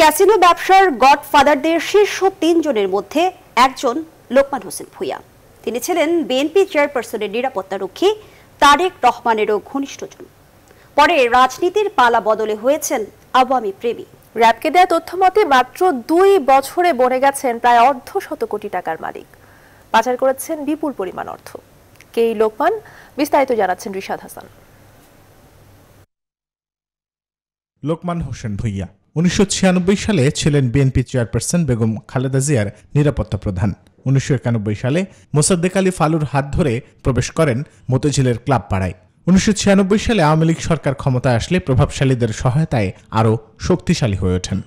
casino ব্যবসার গডফাদারদের শীর্ষ তিনজনের মধ্যে একজন লোকমান হোসেন ভুইয়া তিনি ছিলেন বিএনপি চেয়ারপারসনের নিরাপত্তারক্ষী তারেক রহমানেরও ঘনিষ্ঠজন পরে রাজনীতির পালা বদলে হয়েছেন আওয়ামী প্রেমী র্যাবকে দেয়া তথ্য মতে মাত্র দুই বছরে বনে গেছেন প্রায় অর্ধ শত কোটি টাকার মালিক পাচার করেছেন বিপুল পরিমাণ অর্থ কে লোকমান বিস্তারিত জানাচ্ছেন রিশাদ হাসান লোকমান হোসেন ভুইয়া উনিশশো সালে ছিলেন বিএনপি চেয়ারপারসন বেগম খালেদা জিয়ার নিরাপত্তা প্রধান উনিশশো সালে মোসাদ্দেক আলী ফালুর হাত ধরে প্রবেশ করেন মতিঝিলের ক্লাব পাড়ায় উনিশশো সালে আওয়ামী লীগ সরকার ক্ষমতায় আসলে প্রভাবশালীদের সহায়তায় আরও শক্তিশালী হয়ে ওঠেন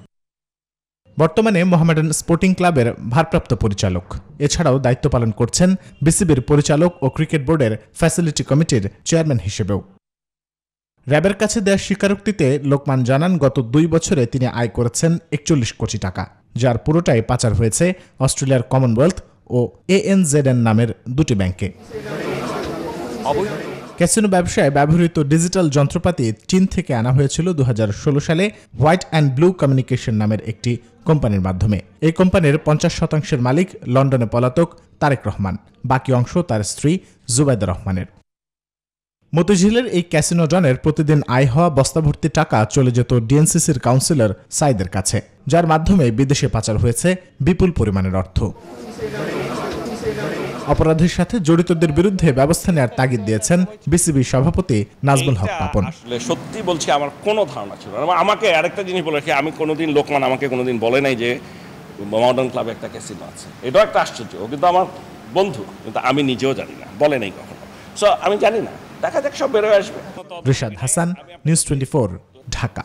বর্তমানে মোহামেডান স্পোর্টিং ক্লাবের ভারপ্রাপ্ত পরিচালক এছাড়াও দায়িত্ব পালন করছেন বিসিবির পরিচালক ও ক্রিকেট বোর্ডের ফ্যাসিলিটি কমিটির চেয়ারম্যান হিসেবেও র্যাবের কাছে দেয়া স্বীকারোক্তিতে লোকমান জানান গত দুই বছরে তিনি আয় করেছেন একচল্লিশ কোটি টাকা যার পুরোটাই পাচার হয়েছে অস্ট্রেলিয়ার কমনওয়েলথ ও এন নামের দুটি ব্যাংকে ক্যাসিনো ব্যবসায় ব্যবহৃত ডিজিটাল যন্ত্রপাতি চীন থেকে আনা হয়েছিল দু সালে হোয়াইট অ্যান্ড ব্লু কমিউনিকেশন নামের একটি কোম্পানির মাধ্যমে এই কোম্পানির পঞ্চাশ শতাংশের মালিক লন্ডনে পলাতক তারেক রহমান বাকি অংশ তার স্ত্রী জুবাইদা রহমানের মতিঝিলের এই ক্যাসিনো ডনের প্রতিদিন আয় হওয়া বস্তাভর্তি টাকা চলে যেত ডিএনসিসির কাউন্সিলর সাইদের কাছে যার মাধ্যমে বিদেশে পাচার হয়েছে বিপুল পরিমাণের অর্থ অপরাধের সাথে জড়িতদের বিরুদ্ধে ব্যবস্থা নেওয়ার তাগিদ দিয়েছেন বিসিবি সভাপতি নাজমুল হক পাপন আসলে সত্যি বলছি আমার কোনো ধারণা ছিল না আমাকে আরেকটা জিনিস বলে আমি কোনোদিন লোকমান আমাকে কোনোদিন বলে নাই যে মডার্ন ক্লাবে একটা ক্যাসিনো আছে এটাও একটা আশ্চর্য কিন্তু আমার বন্ধু কিন্তু আমি নিজেও জানি না বলে নাই কখনো সো আমি জানি না দেখা যাক সব বেরোয় আসবে রিশাদ হাসান নিউজ টোয়েন্টি ঢাকা